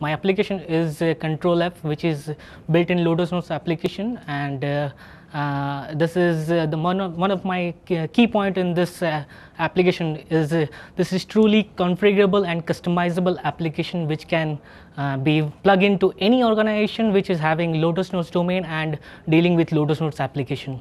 my application is a control F which is built in Lotus Notes application and uh, uh this is uh, the one of, one of my key point in this uh, application is uh, this is truly configurable and customizable application which can uh, be plug into any organization which is having Lotus Notes domain and dealing with Lotus Notes application.